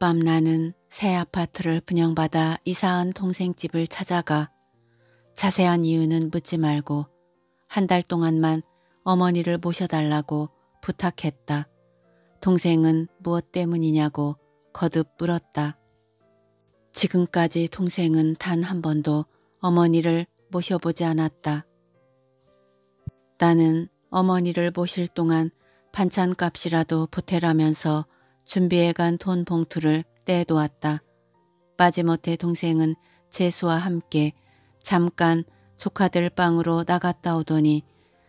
밤 나는 새 아파트를 분양받아 이사한 동생 집을 찾아가 자세한 이유는 묻지 말고 한 달 동안만 어머니를 모셔달라고 부탁했다. 동생은 무엇 때문이냐고 거듭 물었다. 지금까지 동생은 단 한 번도 어머니를 모셔보지 않았다. 나는 어머니를 모실 동안 반찬값이라도 보태라면서 준비해간 돈 봉투를 떼놓았다. 빠지못해 동생은 재수와 함께 잠깐 조카들 방으로 나갔다 오더니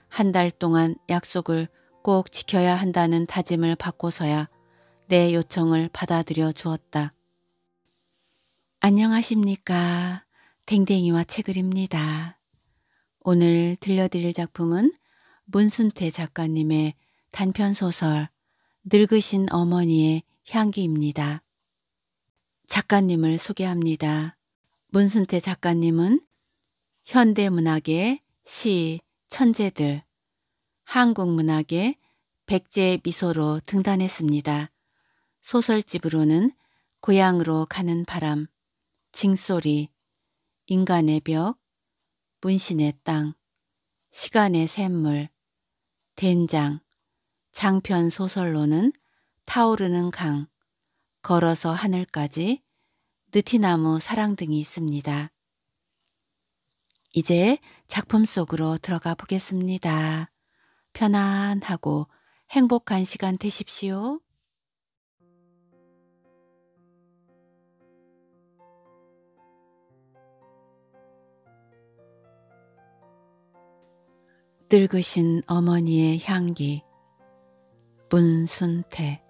한 달 동안 약속을 꼭 지켜야 한다는 다짐을 받고서야 내 요청을 받아들여 주었다. 안녕하십니까. 댕댕이와 책을입니다. 오늘 들려드릴 작품은 문순태 작가님의 단편소설 늙으신 어머니의 향기입니다. 작가님을 소개합니다. 문순태 작가님은 현대문학의 시, 천재들, 한국문학의 백제 의 미소로 등단했습니다. 소설집으로는 고향으로 가는 바람, 징소리, 인간의 벽, 문신의 땅, 시간의 샘물, 된장, 장편 소설로는 타오르는 강, 걸어서 하늘까지, 느티나무 사랑 등이 있습니다. 이제 작품 속으로 들어가 보겠습니다. 편안하고 행복한 시간 되십시오. 늙으신 어머니의 향기 문순태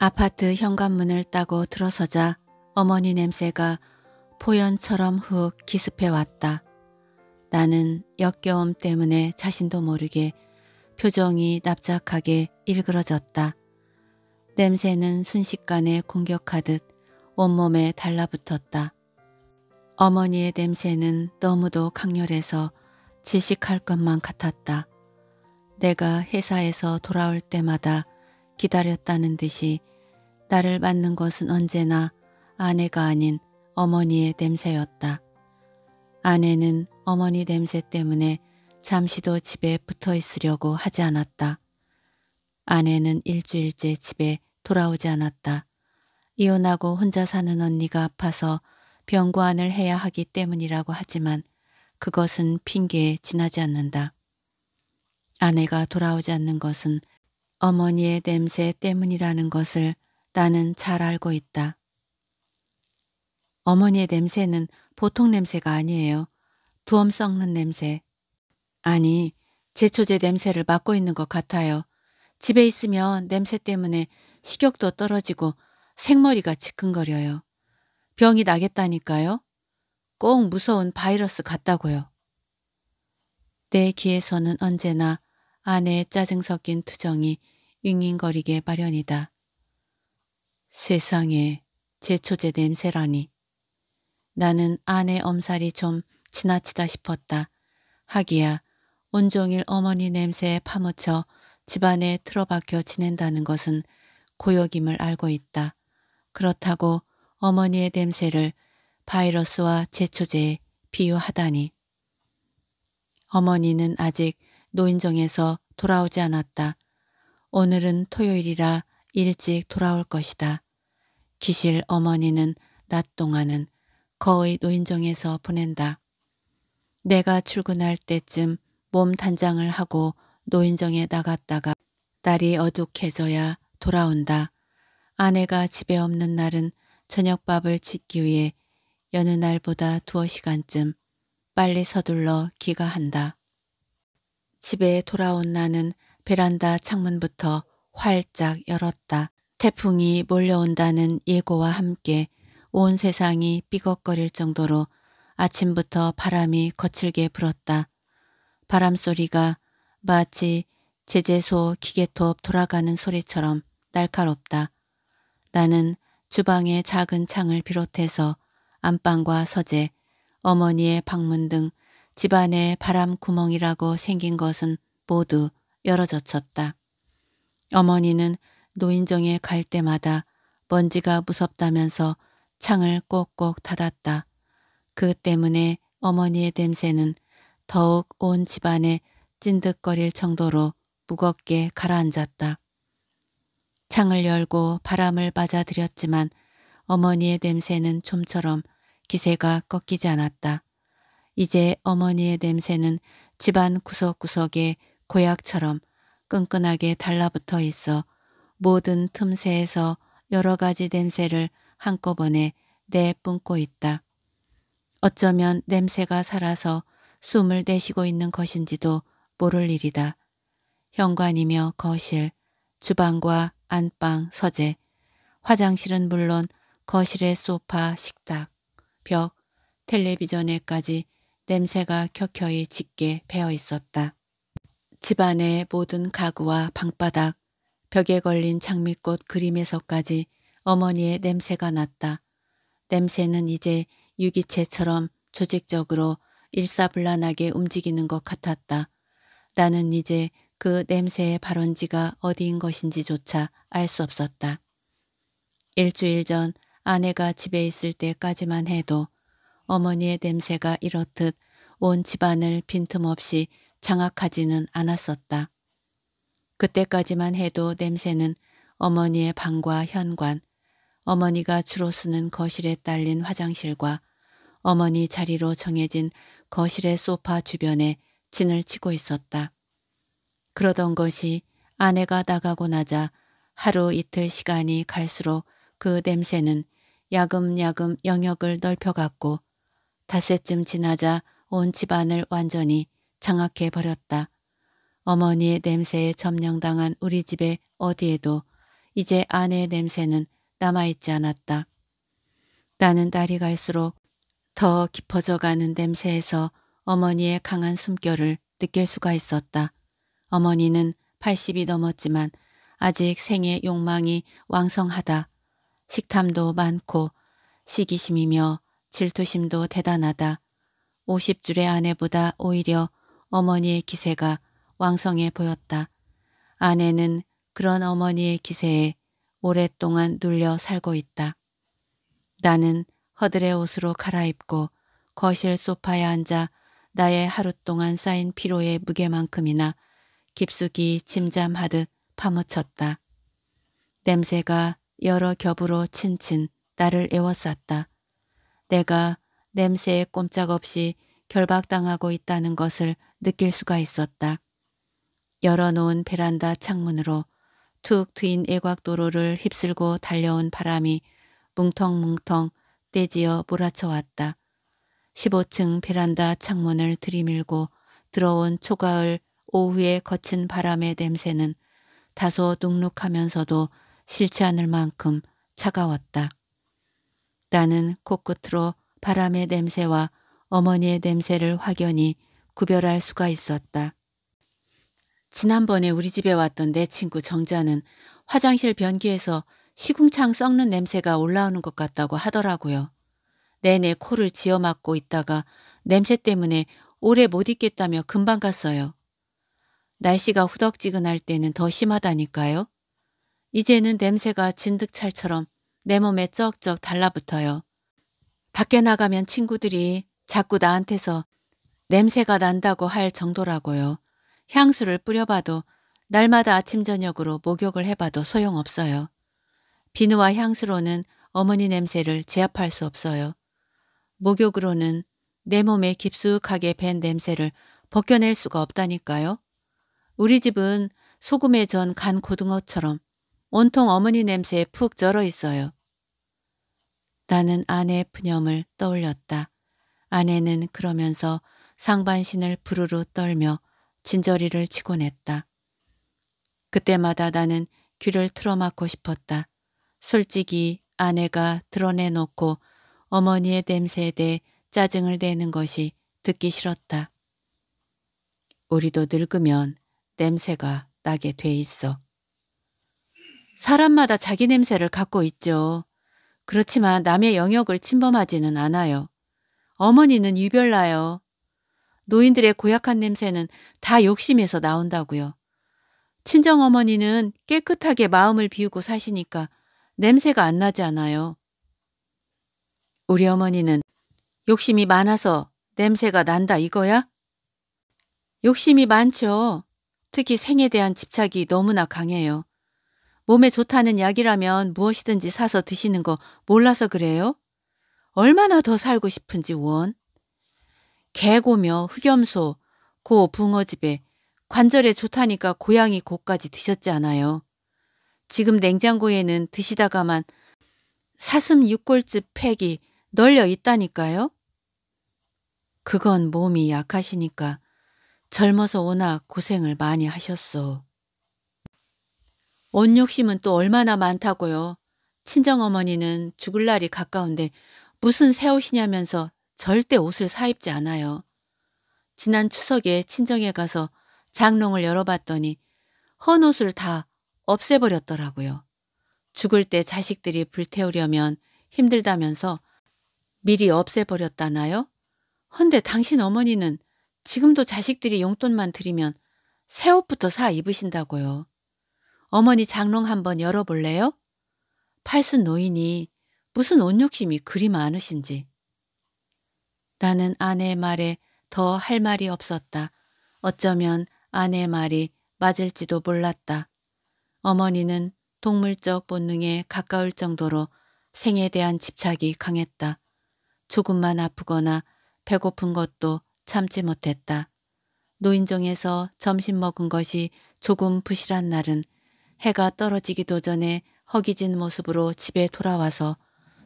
아파트 현관문을 따고 들어서자 어머니 냄새가 포연처럼 흙 기습해 왔다. 나는 역겨움 때문에 자신도 모르게 표정이 납작하게 일그러졌다. 냄새는 순식간에 공격하듯 온몸에 달라붙었다. 어머니의 냄새는 너무도 강렬해서 지식할 것만 같았다. 내가 회사에서 돌아올 때마다 기다렸다는 듯이 나를 맞는 것은 언제나 아내가 아닌 어머니의 냄새였다. 아내는 어머니 냄새 때문에 잠시도 집에 붙어 있으려고 하지 않았다. 아내는 일주일째 집에 돌아오지 않았다. 이혼하고 혼자 사는 언니가 아파서 병구안을 해야 하기 때문이라고 하지만 그것은 핑계에 지나지 않는다. 아내가 돌아오지 않는 것은 어머니의 냄새 때문이라는 것을 나는 잘 알고 있다. 어머니의 냄새는 보통 냄새가 아니에요. 두엄 썩는 냄새. 아니, 제초제 냄새를 맡고 있는 것 같아요. 집에 있으면 냄새 때문에 식욕도 떨어지고 생머리가 지끈거려요. 병이 나겠다니까요. 꼭 무서운 바이러스 같다고요. 내 귀에서는 언제나 아내의 짜증 섞인 투정이 윙윙거리게 마련이다. 세상에 제초제 냄새라니. 나는 아내 엄살이 좀 지나치다 싶었다. 하기야 온종일 어머니 냄새에 파묻혀 집안에 틀어박혀 지낸다는 것은 고역임을 알고 있다. 그렇다고 어머니의 냄새를 바이러스와 제초제에 비유하다니. 어머니는 아직 노인정에서 돌아오지 않았다. 오늘은 토요일이라 일찍 돌아올 것이다. 기실 어머니는 낮 동안은 거의 노인정에서 보낸다. 내가 출근할 때쯤 몸 단장을 하고 노인정에 나갔다가 날이 어둑해져야 돌아온다. 아내가 집에 없는 날은 저녁밥을 짓기 위해 여느 날보다 두어 시간쯤 빨리 서둘러 귀가한다. 집에 돌아온 나는 베란다 창문부터 활짝 열었다. 태풍이 몰려온다는 예고와 함께 온 세상이 삐걱거릴 정도로 아침부터 바람이 거칠게 불었다. 바람 소리가 마치 제재소 기계톱 돌아가는 소리처럼 날카롭다. 나는 주방의 작은 창을 비롯해서 안방과 서재, 어머니의 방문 등 집안의 바람구멍이라고 생긴 것은 모두 열어젖혔다. 어머니는 노인정에 갈 때마다 먼지가 무섭다면서 창을 꼭꼭 닫았다. 그 때문에 어머니의 냄새는 더욱 온 집안에 찐득거릴 정도로 무겁게 가라앉았다. 창을 열고 바람을 맞아들였지만 어머니의 냄새는 좀처럼 기세가 꺾이지 않았다. 이제 어머니의 냄새는 집안 구석구석에 고약처럼 끈끈하게 달라붙어 있어 모든 틈새에서 여러 가지 냄새를 한꺼번에 내뿜고 있다. 어쩌면 냄새가 살아서 숨을 내쉬고 있는 것인지도 모를 일이다. 현관이며 거실, 주방과 안방, 서재, 화장실은 물론 거실의 소파, 식탁, 벽, 텔레비전에까지 냄새가 켜켜이 짙게 배어 있었다. 집안의 모든 가구와 방바닥, 벽에 걸린 장미꽃 그림에서까지 어머니의 냄새가 났다. 냄새는 이제 유기체처럼 조직적으로 일사불란하게 움직이는 것 같았다. 나는 이제 그 냄새의 발원지가 어디인 것인지조차 알 수 없었다. 일주일 전 아내가 집에 있을 때까지만 해도 어머니의 냄새가 이렇듯 온 집안을 빈틈없이 장악하지는 않았었다. 그때까지만 해도 냄새는 어머니의 방과 현관, 어머니가 주로 쓰는 거실에 딸린 화장실과 어머니 자리로 정해진 거실의 소파 주변에 진을 치고 있었다. 그러던 것이 아내가 나가고 나자 하루 이틀 시간이 갈수록 그 냄새는 야금야금 영역을 넓혀갔고 닷새쯤 지나자 온 집안을 완전히 장악해버렸다. 어머니의 냄새에 점령당한 우리 집의 어디에도 이제 아내의 냄새는 남아있지 않았다. 나는 날이 갈수록 더 깊어져가는 냄새에서 어머니의 강한 숨결을 느낄 수가 있었다. 어머니는 80이 넘었지만 아직 생의 욕망이 왕성하다. 식탐도 많고 시기심이며 질투심도 대단하다. 50줄의 아내보다 오히려 어머니의 기세가 왕성해 보였다. 아내는 그런 어머니의 기세에 오랫동안 눌려 살고 있다. 나는 허들의 옷으로 갈아입고 거실 소파에 앉아 나의 하루 동안 쌓인 피로의 무게만큼이나 깊숙이 짐잠하듯 파묻혔다. 냄새가 여러 겹으로 친친 나를 애워쌌다. 내가 냄새에 꼼짝없이 결박당하고 있다는 것을 느낄 수가 있었다. 열어놓은 베란다 창문으로 툭 트인 애곽도로를 휩쓸고 달려온 바람이 뭉텅뭉텅 떼지어 몰아쳐왔다. 15층 베란다 창문을 들이밀고 들어온 초가을 오후에 거친 바람의 냄새는 다소 눅눅하면서도 싫지 않을 만큼 차가웠다. 나는 코끝으로 바람의 냄새와 어머니의 냄새를 확연히 구별할 수가 있었다. 지난번에 우리 집에 왔던 내 친구 정자는 화장실 변기에서 시궁창 썩는 냄새가 올라오는 것 같다고 하더라고요. 내내 코를 지어 막고 있다가 냄새 때문에 오래 못 있겠다며 금방 갔어요. 날씨가 후덕지근할 때는 더 심하다니까요. 이제는 냄새가 진득찰처럼 내 몸에 쩍쩍 달라붙어요. 밖에 나가면 친구들이 자꾸 나한테서 냄새가 난다고 할 정도라고요. 향수를 뿌려봐도 날마다 아침 저녁으로 목욕을 해봐도 소용없어요. 비누와 향수로는 어머니 냄새를 제압할 수 없어요. 목욕으로는 내 몸에 깊숙하게 밴 냄새를 벗겨낼 수가 없다니까요. 우리 집은 소금에 전 간 고등어처럼 온통 어머니 냄새에 푹 절어 있어요. 나는 아내의 푸념을 떠올렸다. 아내는 그러면서 상반신을 부르르 떨며 진저리를 치곤 했다. 그때마다 나는 귀를 틀어막고 싶었다. 솔직히 아내가 드러내놓고 어머니의 냄새에 대해 짜증을 내는 것이 듣기 싫었다. 우리도 늙으면 냄새가 나게 돼 있어. 사람마다 자기 냄새를 갖고 있죠. 그렇지만 남의 영역을 침범하지는 않아요. 어머니는 유별나요. 노인들의 고약한 냄새는 다 욕심에서 나온다고요. 친정 어머니는 깨끗하게 마음을 비우고 사시니까 냄새가 안 나지 않아요. 우리 어머니는 욕심이 많아서 냄새가 난다 이거야? 욕심이 많죠. 특히 생에 대한 집착이 너무나 강해요. 몸에 좋다는 약이라면 무엇이든지 사서 드시는 거 몰라서 그래요? 얼마나 더 살고 싶은지 원. 개고며 흑염소, 고 붕어집에 관절에 좋다니까 고양이 고까지 드셨잖아요 지금 냉장고에는 드시다가만 사슴 육골즙 팩이 널려 있다니까요. 그건 몸이 약하시니까 젊어서 워낙 고생을 많이 하셨소. 온 욕심은 또 얼마나 많다고요. 친정어머니는 죽을 날이 가까운데 무슨 새 옷이냐면서 절대 옷을 사입지 않아요. 지난 추석에 친정에 가서 장롱을 열어봤더니 헌 옷을 다 없애버렸더라고요. 죽을 때 자식들이 불태우려면 힘들다면서 미리 없애버렸다나요? 헌데 당신 어머니는 지금도 자식들이 용돈만 드리면 새 옷부터 사 입으신다고요. 어머니 장롱 한번 열어볼래요? 팔순 노인이 무슨 온 욕심이 그리 많으신지. 나는 아내의 말에 더 할 말이 없었다. 어쩌면 아내의 말이 맞을지도 몰랐다. 어머니는 동물적 본능에 가까울 정도로 생에 대한 집착이 강했다. 조금만 아프거나 배고픈 것도 참지 못했다. 노인정에서 점심 먹은 것이 조금 부실한 날은 해가 떨어지기도 전에 허기진 모습으로 집에 돌아와서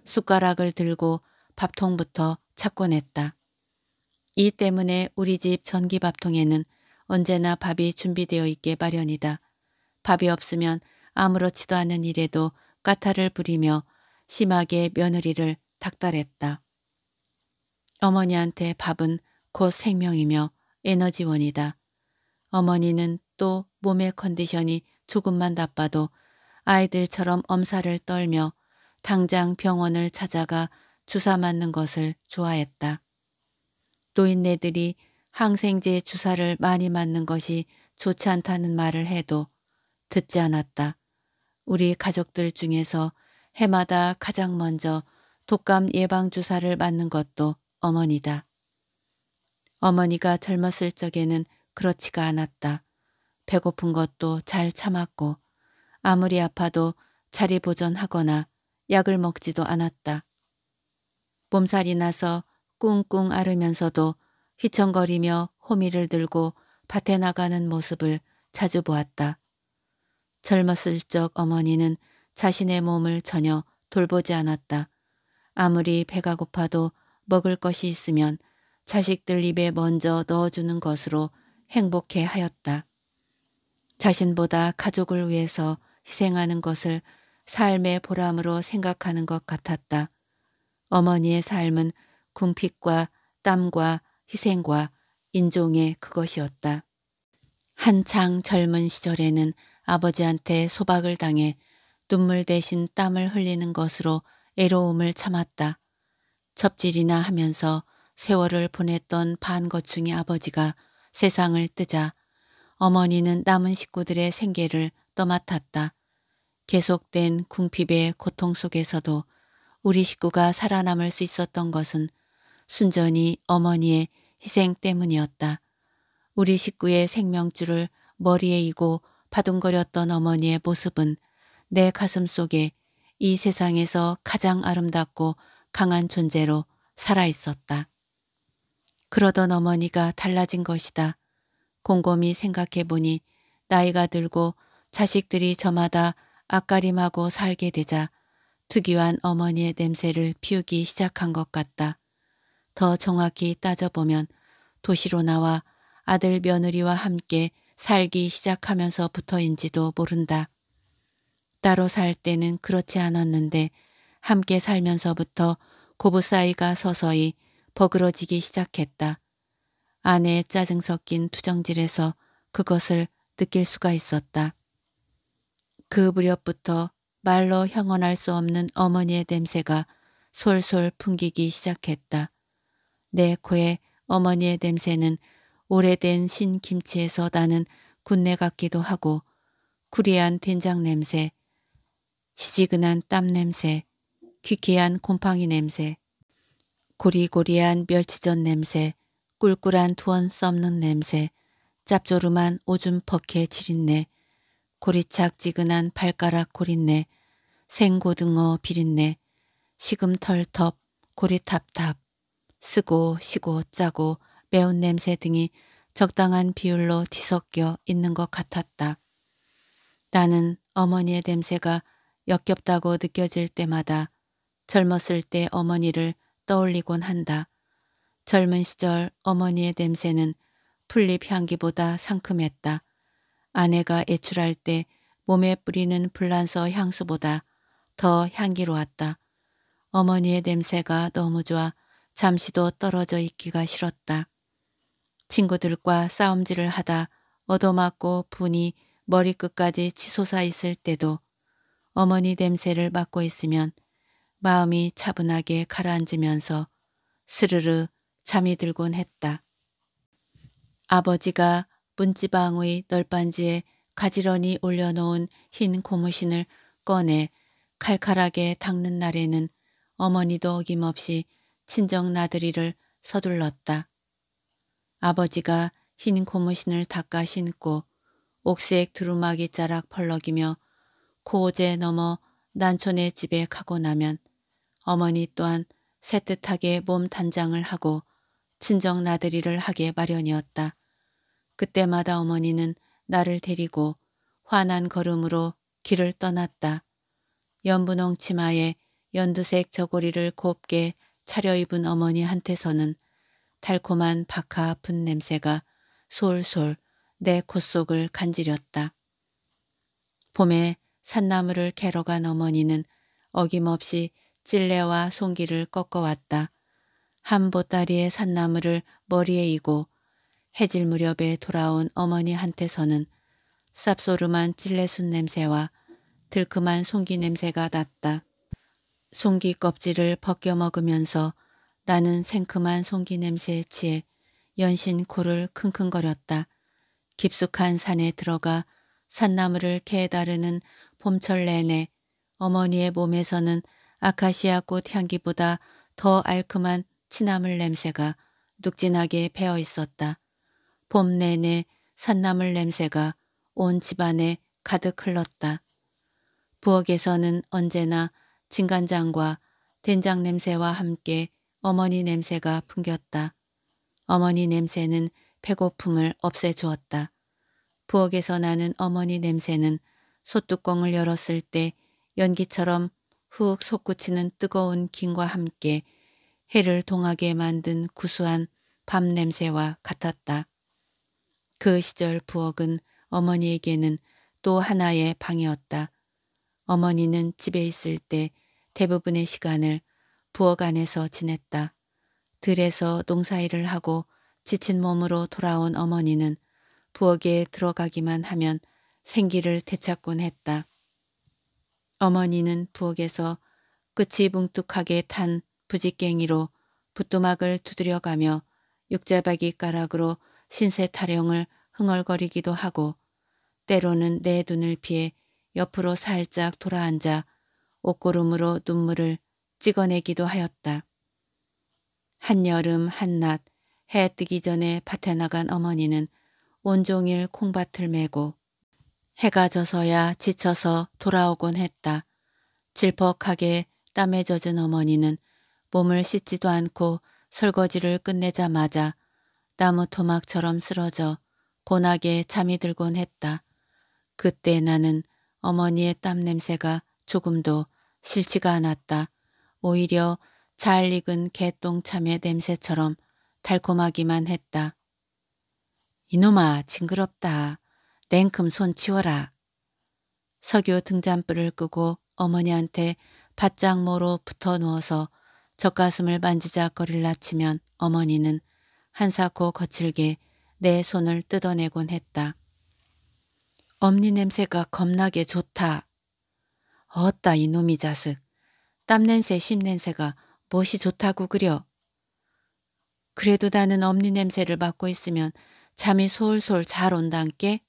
숟가락을 들고 밥통부터 찾곤 냈다이 때문에 우리 집 전기밥통에는 언제나 밥이 준비되어 있게 마련이다. 밥이 없으면 아무렇지도 않은 일에도 까탈을 부리며 심하게 며느리를 닥달했다. 어머니한테 밥은 곧 생명이며 에너지원이다. 어머니는 또 몸의 컨디션이 조금만 나빠도 아이들처럼 엄살을 떨며 당장 병원을 찾아가 주사 맞는 것을 좋아했다. 노인네들이 항생제 주사를 많이 맞는 것이 좋지 않다는 말을 해도 듣지 않았다. 우리 가족들 중에서 해마다 가장 먼저 독감 예방주사를 맞는 것도 어머니다. 어머니가 젊었을 적에는 그렇지가 않았다. 배고픈 것도 잘 참았고 아무리 아파도 자리보전하거나 약을 먹지도 않았다. 몸살이 나서 꿍꿍 앓으면서도 휘청거리며 호미를 들고 밭에 나가는 모습을 자주 보았다. 젊었을 적 어머니는 자신의 몸을 전혀 돌보지 않았다. 아무리 배가 고파도 먹을 것이 있으면 자식들 입에 먼저 넣어주는 것으로 행복해 하였다. 자신보다 가족을 위해서 희생하는 것을 삶의 보람으로 생각하는 것 같았다. 어머니의 삶은 궁핍과 땀과 희생과 인종의 그것이었다. 한창 젊은 시절에는 아버지한테 소박을 당해 눈물 대신 땀을 흘리는 것으로 애로움을 참았다. 첩질이나 하면서 세월을 보냈던 반거충이 아버지가 세상을 뜨자 어머니는 남은 식구들의 생계를 떠맡았다. 계속된 궁핍의 고통 속에서도 우리 식구가 살아남을 수 있었던 것은 순전히 어머니의 희생 때문이었다. 우리 식구의 생명줄을 머리에 이고 바둥거렸던 어머니의 모습은 내 가슴 속에 이 세상에서 가장 아름답고 강한 존재로 살아있었다. 그러던 어머니가 달라진 것이다. 곰곰이 생각해 보니 나이가 들고 자식들이 저마다 앞가림하고 살게 되자 특유한 어머니의 냄새를 피우기 시작한 것 같다. 더 정확히 따져보면 도시로 나와 아들 며느리와 함께 살기 시작하면서부터인지도 모른다. 따로 살 때는 그렇지 않았는데 함께 살면서부터 고부 사이가 서서히 버그러지기 시작했다. 아내의 짜증 섞인 투정질에서 그것을 느낄 수가 있었다. 그 무렵부터 말로 형언할 수 없는 어머니의 냄새가 솔솔 풍기기 시작했다. 내 코에 어머니의 냄새는 오래된 신김치에서 나는 군내 같기도 하고 구리한 된장 냄새, 시지근한 땀 냄새, 귀쾌한 곰팡이 냄새, 고리고리한 멸치전 냄새, 꿀꿀한 두언 썩는 냄새, 짭조름한 오줌 퍼케 지린내, 고리착 지근한 발가락 고린내, 생고등어 비린내, 시금털텁, 고리탑탑, 쓰고 시고 짜고 매운 냄새 등이 적당한 비율로 뒤섞여 있는 것 같았다. 나는 어머니의 냄새가 역겹다고 느껴질 때마다 젊었을 때 어머니를 떠올리곤 한다. 젊은 시절 어머니의 냄새는 풀잎 향기보다 상큼했다. 아내가 애출할 때 몸에 뿌리는 불란서 향수보다 더 향기로웠다. 어머니의 냄새가 너무 좋아 잠시도 떨어져 있기가 싫었다. 친구들과 싸움질을 하다 얻어맞고 분이 머리끝까지 치솟아 있을 때도 어머니 냄새를 맡고 있으면 마음이 차분하게 가라앉으면서 스르르 잠이 들곤 했다. 아버지가 문지방의 널빤지에 가지런히 올려놓은 흰 고무신을 꺼내 칼칼하게 닦는 날에는 어머니도 어김없이 친정 나들이를 서둘렀다. 아버지가 흰 고무신을 닦아 신고 옥색 두루마기 자락 펄럭이며 고제 넘어 난촌의 집에 가고 나면 어머니 또한 새뜻하게 몸 단장을 하고 친정 나들이를 하게 마련이었다. 그때마다 어머니는 나를 데리고 환한 걸음으로 길을 떠났다. 연분홍 치마에 연두색 저고리를 곱게 차려입은 어머니한테서는 달콤한 박하 아픈 냄새가 솔솔 내 콧속을 간지렸다. 봄에 산나물을 캐러 간 어머니는 어김없이 찔레와 송기를 꺾어왔다. 한 보따리의 산나물을 머리에 이고 해질 무렵에 돌아온 어머니한테서는 쌉소름한 찔레순 냄새와 들큼한 송기 냄새가 났다. 송기 껍질을 벗겨 먹으면서 나는 생큼한 송기 냄새에 취해 연신 코를 킁킁거렸다. 깊숙한 산에 들어가 산나물을 개다르는 봄철 내내 어머니의 몸에서는 아카시아 꽃 향기보다 더 알큼한 치나물 냄새가 눅진하게 배어 있었다. 봄 내내 산나물 냄새가 온 집안에 가득 흘렀다. 부엌에서는 언제나 진간장과 된장 냄새와 함께 어머니 냄새가 풍겼다. 어머니 냄새는 배고픔을 없애주었다. 부엌에서 나는 어머니 냄새는 소뚜껑을 열었을 때 연기처럼 훅 솟구치는 뜨거운 김과 함께 해를 동하게 만든 구수한 밤 냄새와 같았다. 그 시절 부엌은 어머니에게는 또 하나의 방이었다. 어머니는 집에 있을 때 대부분의 시간을 부엌 안에서 지냈다. 들에서 농사일을 하고 지친 몸으로 돌아온 어머니는 부엌에 들어가기만 하면 생기를 되찾곤 했다. 어머니는 부엌에서 끝이 뭉뚝하게 탄 부직갱이로 붓도막을 두드려가며 육자박이 가락으로 신세 타령을 흥얼거리기도 하고 때로는 내 눈을 피해 옆으로 살짝 돌아앉아 옷고름으로 눈물을 찍어내기도 하였다. 한여름 한낮 해 뜨기 전에 밭에 나간 어머니는 온종일 콩밭을 메고 해가 져서야 지쳐서 돌아오곤 했다. 질퍽하게 땀에 젖은 어머니는 몸을 씻지도 않고 설거지를 끝내자마자 나무 토막처럼 쓰러져 고나게 잠이 들곤 했다. 그때 나는 어머니의 땀 냄새가 조금도 싫지가 않았다. 오히려 잘 익은 개똥참의 냄새처럼 달콤하기만 했다. 이놈아 징그럽다. 냉큼 손 치워라. 석유 등잔불을 끄고 어머니한테 바짝모로 붙어 누워서 젖가슴을 만지작거릴라 치면 어머니는 한사코 거칠게 내 손을 뜯어내곤 했다. 엄니 냄새가 겁나게 좋다. 어따 이놈이 자식. 땀냄새 심냄새가 무엇이 좋다고 그려. 그래도 나는 엄니 냄새를 맡고 있으면 잠이 솔솔 잘 온단께.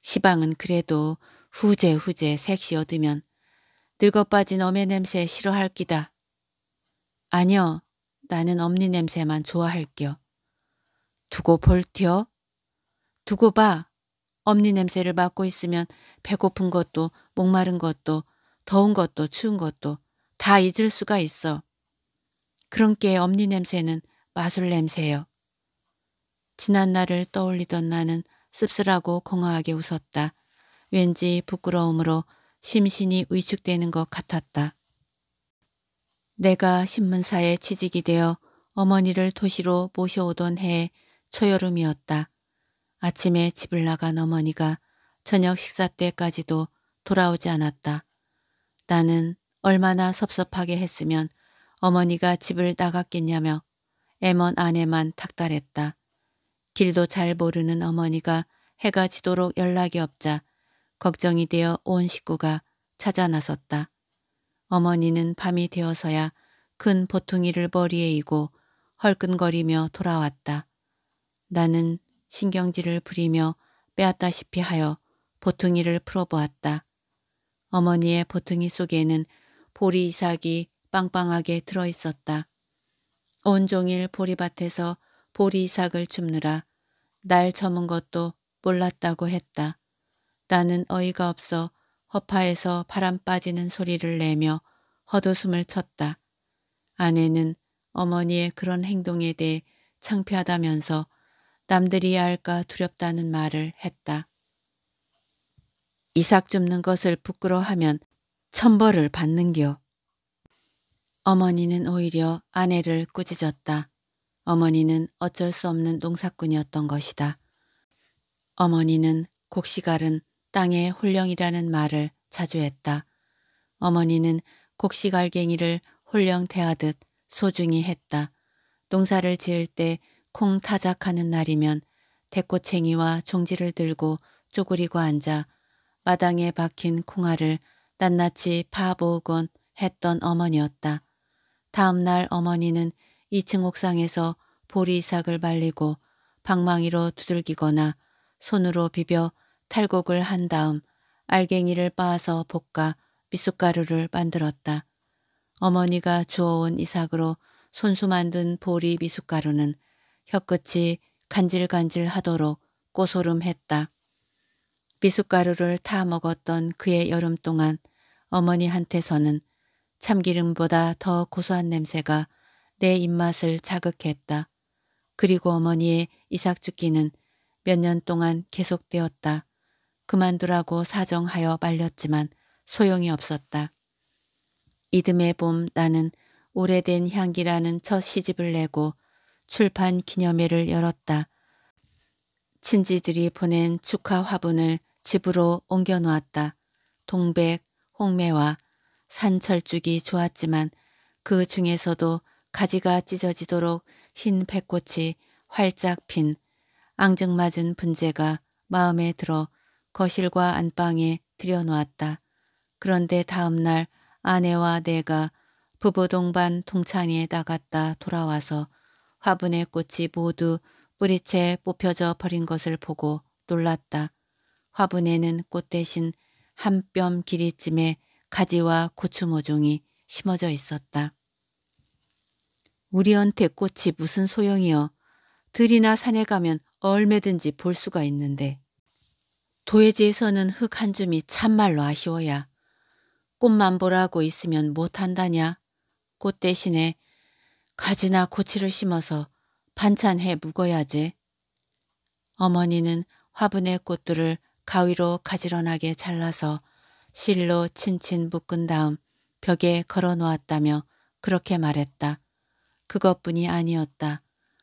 시방은 그래도 후제후제 색시 얻으면 늙어 빠진 엄의 냄새 싫어할 기다. 아니요. 나는 엄니 냄새만 좋아할게요. 두고 볼티요? 두고 봐. 엄니 냄새를 맡고 있으면 배고픈 것도 목마른 것도 더운 것도 추운 것도 다 잊을 수가 있어. 그런게 엄니 냄새는 마술 냄새요. 지난 날을 떠올리던 나는 씁쓸하고 공허하게 웃었다. 왠지 부끄러움으로 심신이 위축되는 것 같았다. 내가 신문사에 취직이 되어 어머니를 도시로 모셔오던 해의 초여름이었다. 아침에 집을 나간 어머니가 저녁 식사 때까지도 돌아오지 않았다. 나는 얼마나 섭섭하게 했으면 어머니가 집을 나갔겠냐며 애먼 아내만 탁달했다. 길도 잘 모르는 어머니가 해가 지도록 연락이 없자 걱정이 되어 온 식구가 찾아 나섰다. 어머니는 밤이 되어서야 큰 보퉁이를 머리에 이고 헐끈거리며 돌아왔다. 나는 신경질을 부리며 빼앗다시피 하여 보퉁이를 풀어보았다. 어머니의 보퉁이 속에는 보리 이삭이 빵빵하게 들어있었다. 온종일 보리밭에서 보리 이삭을 줍느라 날 저문 것도 몰랐다고 했다. 나는 어이가 없어 허파에서 바람 빠지는 소리를 내며 헛웃음을 쳤다. 아내는 어머니의 그런 행동에 대해 창피하다면서 남들이 알까 두렵다는 말을 했다. 이삭 줍는 것을 부끄러워하면 천벌을 받는겨. 어머니는 오히려 아내를 꾸짖었다. 어머니는 어쩔 수 없는 농사꾼이었던 것이다. 어머니는 곡식알은 땅의 홀령이라는 말을 자주 했다. 어머니는 곡식알갱이를 홀령 태하듯 소중히 했다. 농사를 지을 때 콩 타작하는 날이면 대꼬챙이와 종지를 들고 쪼그리고 앉아 마당에 박힌 콩알을 낱낱이 파보곤 했던 어머니였다. 다음날 어머니는 2층 옥상에서 보리삭을 말리고 방망이로 두들기거나 손으로 비벼 탈곡을 한 다음 알갱이를 빻아서 볶아 미숫가루를 만들었다. 어머니가 주워온 이삭으로 손수 만든 보리 미숫가루는 혀끝이 간질간질하도록 꼬소름했다. 미숫가루를 타 먹었던 그의 여름 동안 어머니한테서는 참기름보다 더 고소한 냄새가 내 입맛을 자극했다. 그리고 어머니의 이삭 죽기는 몇 년 동안 계속되었다. 그만두라고 사정하여 말렸지만 소용이 없었다. 이듬해 봄 나는 오래된 향기라는 첫 시집을 내고 출판 기념회를 열었다. 친지들이 보낸 축하 화분을 집으로 옮겨놓았다. 동백, 홍매와 산철쭉이 좋았지만 그 중에서도 가지가 찢어지도록 흰 백꽃이 활짝 핀 앙증맞은 분재가 마음에 들어 거실과 안방에 들여놓았다. 그런데 다음 날 아내와 내가 부부 동반 동창에 나갔다 돌아와서 화분의 꽃이 모두 뿌리채 뽑혀져 버린 것을 보고 놀랐다. 화분에는 꽃 대신 한 뼘 길이쯤에 가지와 고추 모종이 심어져 있었다. 우리한테 꽃이 무슨 소용이여. 들이나 산에 가면 얼마든지 볼 수가 있는데. 도예지에서는 흙 한 줌이 참말로 아쉬워야 꽃만 보라고 있으면 못한다냐. 꽃 대신에 가지나 고치를 심어서 반찬해 묵어야지. 어머니는 화분의 꽃들을 가위로 가지런하게 잘라서 실로 친친 묶은 다음 벽에 걸어 놓았다며 그렇게 말했다. 그것뿐이 아니었다.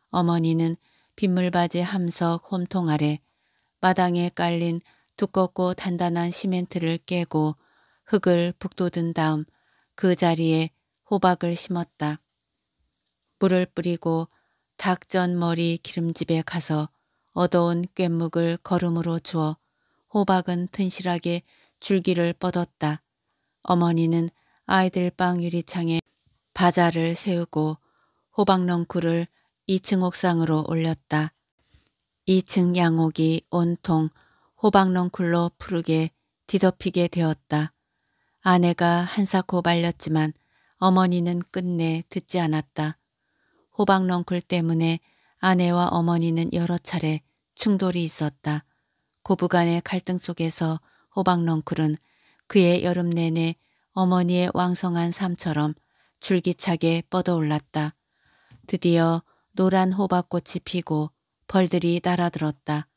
어머니는 빗물바지 함석 홈통 아래 마당에 깔린 두껍고 단단한 시멘트를 깨고 흙을 북돋은 다음 그 자리에 호박을 심었다. 물을 뿌리고 닭전머리 기름집에 가서 어두운 깻묵을 걸음으로 주어 호박은 튼실하게 줄기를 뻗었다. 어머니는 아이들 빵 유리창에 바자를 세우고 호박 넝쿨을 2층 옥상으로 올렸다. 2층 양옥이 온통 호박넝쿨로 푸르게 뒤덮이게 되었다. 아내가 한사코 말렸지만 어머니는 끝내 듣지 않았다. 호박넝쿨 때문에 아내와 어머니는 여러 차례 충돌이 있었다. 고부간의 갈등 속에서 호박넝쿨은 그의 여름 내내 어머니의 왕성한 삶처럼 줄기차게 뻗어올랐다. 드디어 노란 호박꽃이 피고 벌들이 날아들었다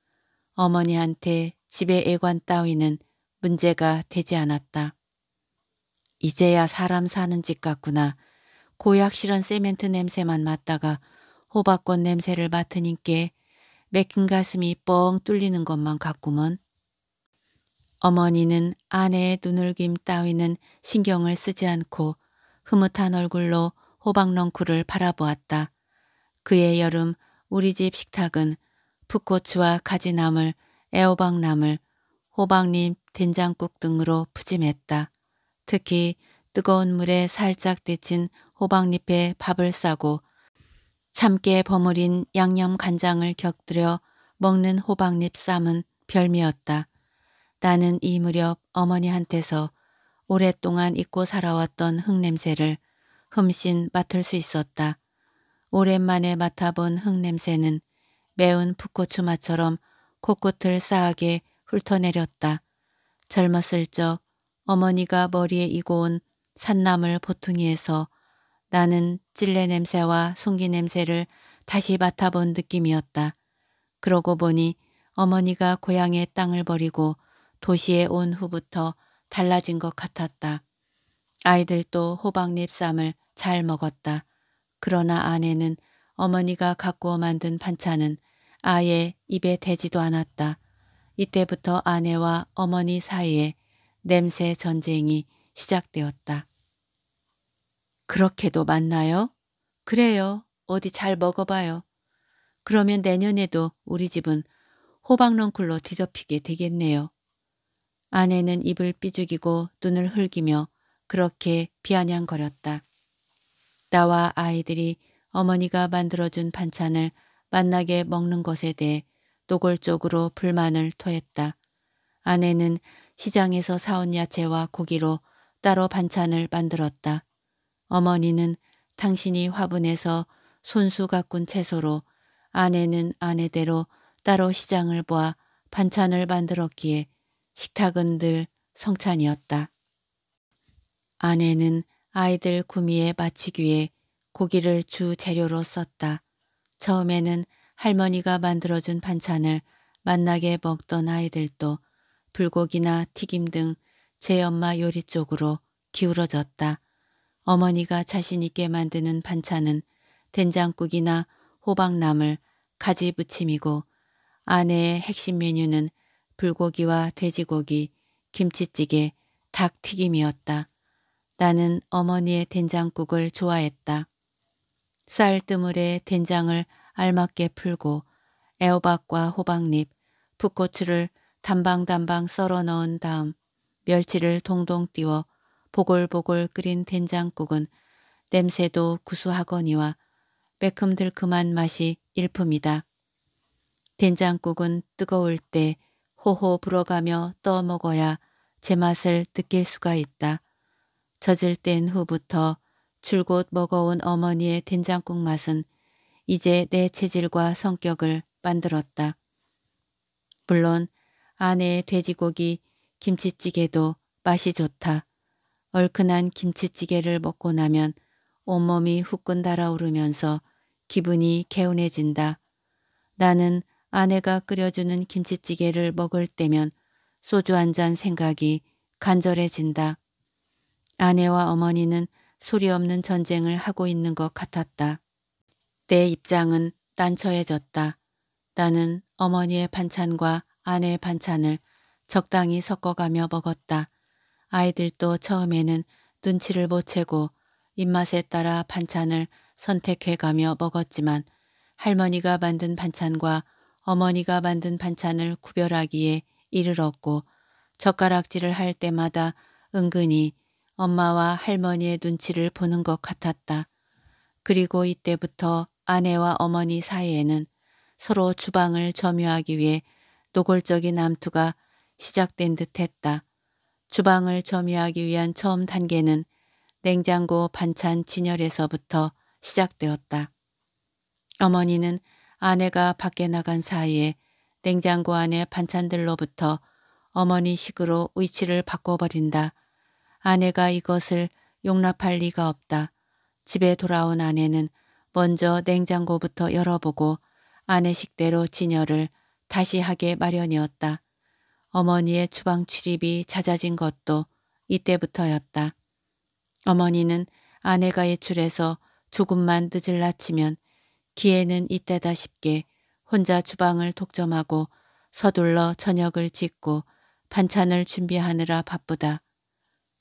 어머니한테 집에 애관 따위는 문제가 되지 않았다. 이제야 사람 사는 집 같구나. 고약 실은 세멘트 냄새만 맡다가 호박꽃 냄새를 맡으니께 맥힌 가슴이 뻥 뚫리는 것만 같구먼. 어머니는 아내의 눈을김 따위는 신경을 쓰지 않고 흐뭇한 얼굴로 호박넝쿨을 바라보았다. 그의 여름 우리 집 식탁은 풋고추와 가지나물, 애호박나물, 호박잎, 된장국 등으로 푸짐했다. 특히 뜨거운 물에 살짝 데친 호박잎에 밥을 싸고 참깨 버무린 양념 간장을 곁들여 먹는 호박잎 쌈은 별미였다. 나는 이 무렵 어머니한테서 오랫동안 잊고 살아왔던 흙냄새를 흠씬 맡을 수 있었다. 오랜만에 맡아본 흙냄새는 매운 풋고추맛처럼 코끝을 싸하게 훑어내렸다. 젊었을 적 어머니가 머리에 이고 온 산나물 보퉁이에서 나는 찔레 냄새와 송기 냄새를 다시 맡아본 느낌이었다. 그러고 보니 어머니가 고향의 땅을 버리고 도시에 온 후부터 달라진 것 같았다. 아이들도 호박잎 쌈을 잘 먹었다. 그러나 아내는 어머니가 가꾸어 만든 반찬은 아예 입에 대지도 않았다. 이때부터 아내와 어머니 사이에 냄새 전쟁이 시작되었다. 그렇게도 만나요? 그래요. 어디 잘 먹어봐요. 그러면 내년에도 우리 집은 호박넝쿨로 뒤덮이게 되겠네요. 아내는 입을 삐죽이고 눈을 흘기며 그렇게 비아냥거렸다. 나와 아이들이 어머니가 만들어준 반찬을 만나게 먹는 것에 대해 노골적으로 불만을 토했다. 아내는 시장에서 사온 야채와 고기로 따로 반찬을 만들었다. 어머니는 당신이 화분에서 손수 가꾼 채소로 아내는 아내대로 따로 시장을 보아 반찬을 만들었기에 식탁은 늘 성찬이었다. 아내는 아이들 구미에 맞추기 위해 고기를 주 재료로 썼다. 처음에는 할머니가 만들어준 반찬을 맛나게 먹던 아이들도 불고기나 튀김 등 제 엄마 요리 쪽으로 기울어졌다. 어머니가 자신있게 만드는 반찬은 된장국이나 호박나물, 가지 부침이고 아내의 핵심 메뉴는 불고기와 돼지고기, 김치찌개, 닭튀김이었다. 나는 어머니의 된장국을 좋아했다. 쌀뜨물에 된장을 알맞게 풀고 애호박과 호박잎, 풋고추를 단방단방 썰어 넣은 다음 멸치를 동동 띄워 보글보글 끓인 된장국은 냄새도 구수하거니와 매큼들큼한 맛이 일품이다. 된장국은 뜨거울 때 호호 불어가며 떠먹어야 제맛을 느낄 수가 있다. 젖을 뗀 후부터 줄곧 먹어온 어머니의 된장국 맛은 이제 내 체질과 성격을 만들었다. 물론 아내의 돼지고기 김치찌개도 맛이 좋다. 얼큰한 김치찌개를 먹고 나면 온몸이 후끈 달아오르면서 기분이 개운해진다. 나는 아내가 끓여주는 김치찌개를 먹을 때면 소주 한 잔 생각이 간절해진다. 아내와 어머니는 소리 없는 전쟁을 하고 있는 것 같았다. 내 입장은 난처해졌다. 나는 어머니의 반찬과 아내의 반찬을 적당히 섞어가며 먹었다. 아이들도 처음에는 눈치를 못 채고 입맛에 따라 반찬을 선택해가며 먹었지만 할머니가 만든 반찬과 어머니가 만든 반찬을 구별하기에 이르렀고 젓가락질을 할 때마다 은근히 엄마와 할머니의 눈치를 보는 것 같았다. 그리고 이때부터 아내와 어머니 사이에는 서로 주방을 점유하기 위해 노골적인 암투가 시작된 듯 했다. 주방을 점유하기 위한 처음 단계는 냉장고 반찬 진열에서부터 시작되었다. 어머니는 아내가 밖에 나간 사이에 냉장고 안의 반찬들로부터 어머니식으로 위치를 바꿔버린다. 아내가 이것을 용납할 리가 없다. 집에 돌아온 아내는 먼저 냉장고부터 열어보고 아내식대로 진열을 다시 하게 마련이었다. 어머니의 주방 출입이 잦아진 것도 이때부터였다. 어머니는 아내가 외출해서 조금만 늦을라 치면 기회는 이때다 싶게 혼자 주방을 독점하고 서둘러 저녁을 짓고 반찬을 준비하느라 바쁘다.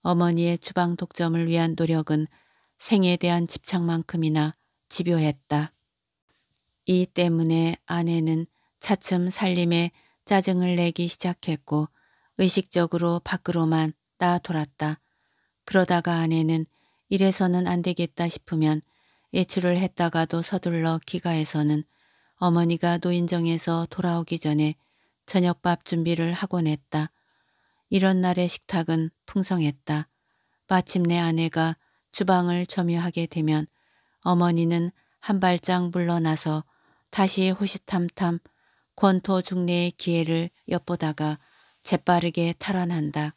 어머니의 주방 독점을 위한 노력은 생에 대한 집착만큼이나 집요했다. 이 때문에 아내는 차츰 살림에 짜증을 내기 시작했고 의식적으로 밖으로만 따돌았다 그러다가 아내는 이래서는 안 되겠다 싶으면 외출을 했다가도 서둘러 귀가해서는 어머니가 노인정에서 돌아오기 전에 저녁밥 준비를 하곤 했다. 이런 날의 식탁은 풍성했다. 마침내 아내가 주방을 점유하게 되면 어머니는 한 발짝 물러나서 다시 호시탐탐 권토 중례의 기회를 엿보다가 재빠르게 탈환한다.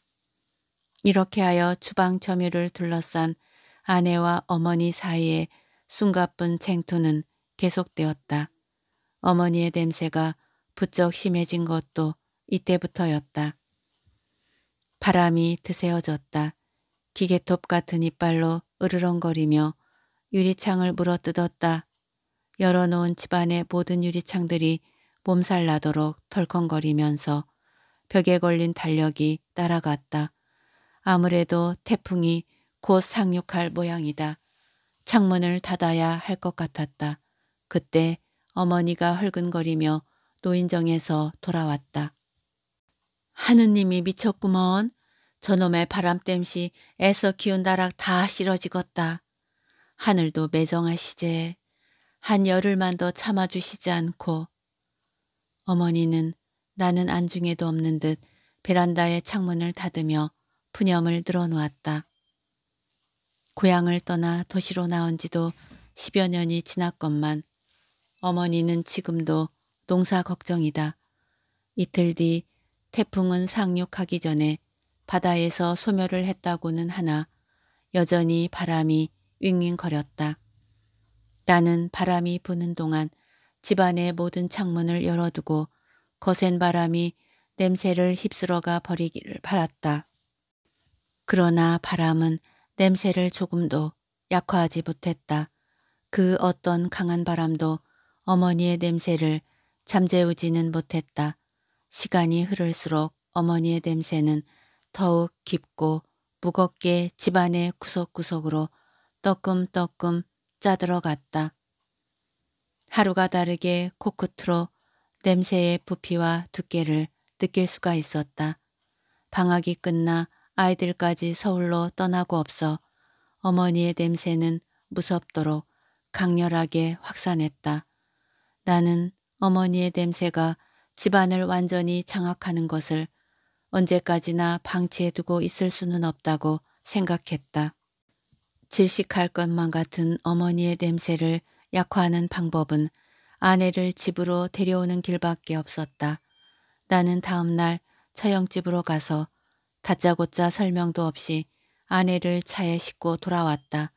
이렇게 하여 주방 점유를 둘러싼 아내와 어머니 사이에 숨가쁜 쟁투는 계속되었다. 어머니의 냄새가 부쩍 심해진 것도 이때부터였다. 바람이 드세어졌다. 기계톱 같은 이빨로 으르렁거리며 유리창을 물어뜯었다. 열어놓은 집안의 모든 유리창들이 몸살나도록 덜컹거리면서 벽에 걸린 달력이 따라갔다. 아무래도 태풍이 곧 상륙할 모양이다. 창문을 닫아야 할 것 같았다. 그때 어머니가 헐근거리며 노인정에서 돌아왔다. 하느님이 미쳤구먼. 저놈의 바람 땜시 애써 키운 다락 다 실어지겄다. 하늘도 매정하시제. 한 열흘만 더 참아주시지 않고. 어머니는 나는 안중에도 없는 듯 베란다의 창문을 닫으며 푸념을 늘어놓았다. 고향을 떠나 도시로 나온 지도 십여 년이 지났건만 어머니는 지금도 농사 걱정이다. 이틀 뒤 태풍은 상륙하기 전에 바다에서 소멸을 했다고는 하나 여전히 바람이 윙윙거렸다. 나는 바람이 부는 동안 집안의 모든 창문을 열어두고 거센 바람이 냄새를 휩쓸어가 버리기를 바랐다. 그러나 바람은 냄새를 조금도 약화하지 못했다. 그 어떤 강한 바람도 어머니의 냄새를 잠재우지는 못했다. 시간이 흐를수록 어머니의 냄새는 더욱 깊고 무겁게 집안의 구석구석으로 떡금떡금 짜들어갔다. 하루가 다르게 코끝으로 냄새의 부피와 두께를 느낄 수가 있었다. 방학이 끝나 아이들까지 서울로 떠나고 없어 어머니의 냄새는 무섭도록 강렬하게 확산했다. 나는 어머니의 냄새가 집안을 완전히 장악하는 것을 언제까지나 방치해두고 있을 수는 없다고 생각했다. 질식할 것만 같은 어머니의 냄새를 약화하는 방법은 아내를 집으로 데려오는 길밖에 없었다. 나는 다음날 처형집으로 가서 다짜고짜 설명도 없이 아내를 차에 싣고 돌아왔다.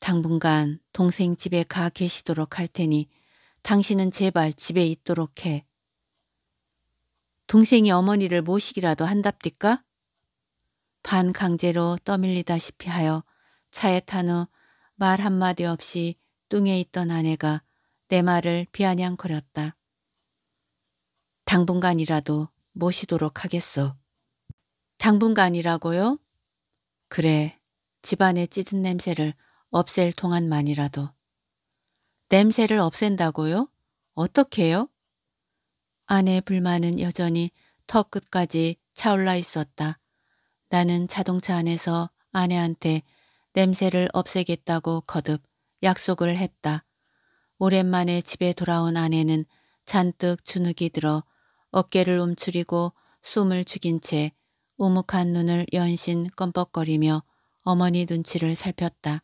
당분간 동생 집에 가 계시도록 할 테니 당신은 제발 집에 있도록 해. 동생이 어머니를 모시기라도 한답디까? 반 강제로 떠밀리다시피 하여 차에 탄 후 말 한마디 없이 뚱에 있던 아내가 내 말을 비아냥거렸다. 당분간이라도 모시도록 하겠소. 당분간이라고요? 그래, 집안의 찌든 냄새를 없앨 동안만이라도. 냄새를 없앤다고요? 어떻게요? 아내의 불만은 여전히 턱 끝까지 차올라 있었다. 나는 자동차 안에서 아내한테 냄새를 없애겠다고 거듭 약속을 했다. 오랜만에 집에 돌아온 아내는 잔뜩 주눅이 들어 어깨를 움츠리고 숨을 죽인 채 우묵한 눈을 연신 껌뻑거리며 어머니 눈치를 살폈다.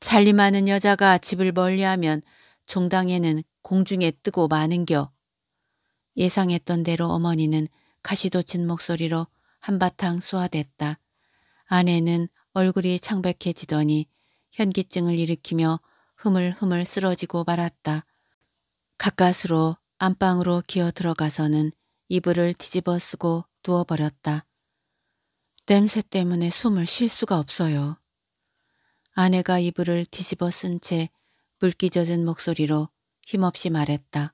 살림하는 여자가 집을 멀리하면 종당에는 공중에 뜨고 마는겨. 예상했던 대로 어머니는 가시돋친 목소리로 한바탕 쏘아댔다. 아내는 얼굴이 창백해지더니 현기증을 일으키며 흐물흐물 쓰러지고 말았다. 가까스로 안방으로 기어 들어가서는 이불을 뒤집어 쓰고 누워버렸다. 냄새 때문에 숨을 쉴 수가 없어요. 아내가 이불을 뒤집어 쓴 채 물기 젖은 목소리로 힘없이 말했다.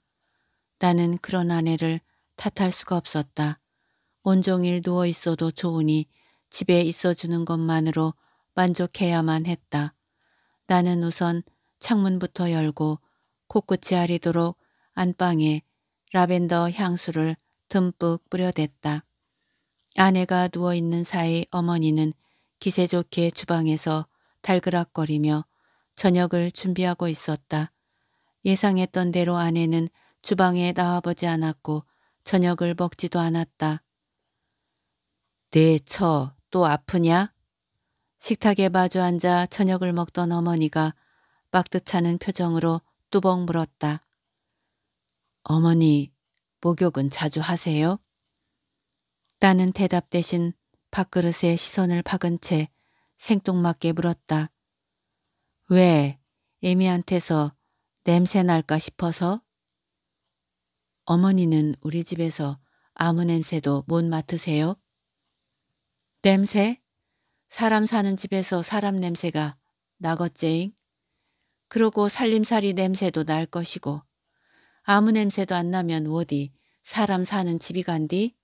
나는 그런 아내를 탓할 수가 없었다. 온종일 누워 있어도 좋으니 집에 있어주는 것만으로 만족해야만 했다. 나는 우선 창문부터 열고 코끝이 아리도록 안방에 라벤더 향수를 듬뿍 뿌려댔다. 아내가 누워있는 사이 어머니는 기세 좋게 주방에서 달그락거리며 저녁을 준비하고 있었다. 예상했던 대로 아내는 주방에 나와보지 않았고 저녁을 먹지도 않았다. 네, 처또 아프냐? 식탁에 마주 앉아 저녁을 먹던 어머니가 빡듯하는 표정으로 뚜벅 물었다. 어머니, 목욕은 자주 하세요? 나는 대답 대신 밥그릇에 시선을 박은 채 생뚱맞게 물었다. 왜 에미한테서 냄새 날까 싶어서? 어머니는 우리 집에서 아무 냄새도 못 맡으세요? 냄새? 사람 사는 집에서 사람 냄새가 나겄제잉? 그러고 살림살이 냄새도 날 것이고 아무 냄새도 안 나면 어디 사람 사는 집이 간디?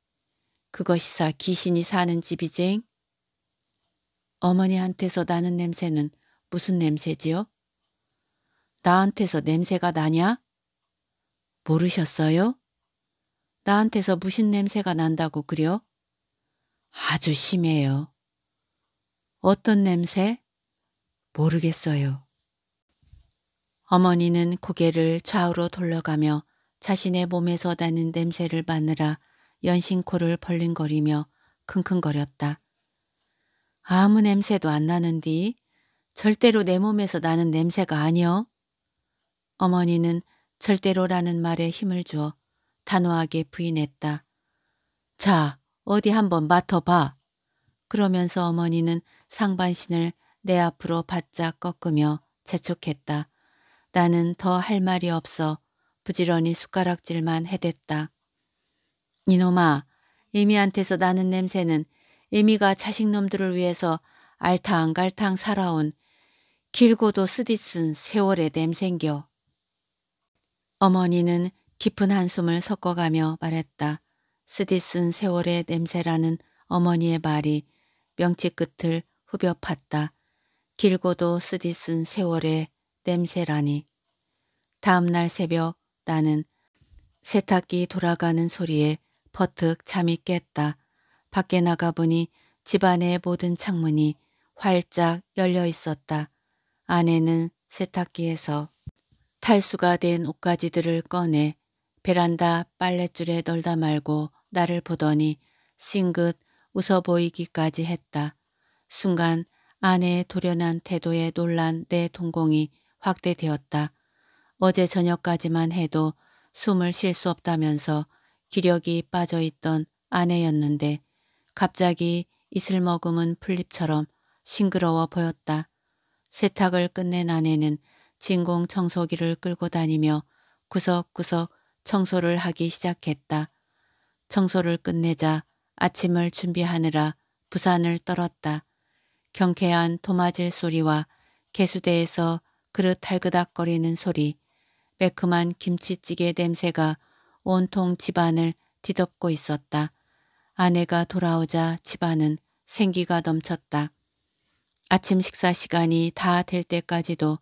그것이사 귀신이 사는 집이쟁? 어머니한테서 나는 냄새는 무슨 냄새지요? 나한테서 냄새가 나냐? 모르셨어요? 나한테서 무슨 냄새가 난다고 그려? 아주 심해요. 어떤 냄새? 모르겠어요. 어머니는 고개를 좌우로 돌려가며 자신의 몸에서 나는 냄새를 맡느라 연신코를 벌린거리며 킁킁거렸다. 아무 냄새도 안 나는디 절대로 내 몸에서 나는 냄새가 아니여. 어머니는 절대로라는 말에 힘을 주어 단호하게 부인했다. 자, 어디 한번 맡아봐. 그러면서 어머니는 상반신을 내 앞으로 바짝 꺾으며 재촉했다. 나는 더 할 말이 없어 부지런히 숟가락질만 해댔다. 이놈아, 이미한테서 나는 냄새는 애미가 자식놈들을 위해서 알탕갈탕 살아온 길고도 쓰디쓴 세월의 냄생겨. 어머니는 깊은 한숨을 섞어가며 말했다. 쓰디쓴 세월의 냄새라는 어머니의 말이 명치 끝을 후벼 팠다. 길고도 쓰디쓴 세월의 냄새라니. 다음날 새벽 나는 세탁기 돌아가는 소리에 퍼뜩 잠이 깼다. 밖에 나가보니 집안의 모든 창문이 활짝 열려 있었다. 아내는 세탁기에서 탈수가 된 옷가지들을 꺼내 베란다 빨랫줄에 널다 말고 나를 보더니 싱긋 웃어 보이기까지 했다. 순간 아내의 돌연한 태도에 놀란 내 동공이 확대되었다. 어제 저녁까지만 해도 숨을 쉴 수 없다면서 기력이 빠져있던 아내였는데 갑자기 이슬 머금은 풀잎처럼 싱그러워 보였다. 세탁을 끝낸 아내는 진공 청소기를 끌고 다니며 구석구석 청소를 하기 시작했다. 청소를 끝내자 아침을 준비하느라 부산을 떨었다. 경쾌한 도마질 소리와 개수대에서 그릇 탈그닥거리는 소리, 매큼한 김치찌개 냄새가 온통 집안을 뒤덮고 있었다. 아내가 돌아오자 집안은 생기가 넘쳤다. 아침 식사 시간이 다 될 때까지도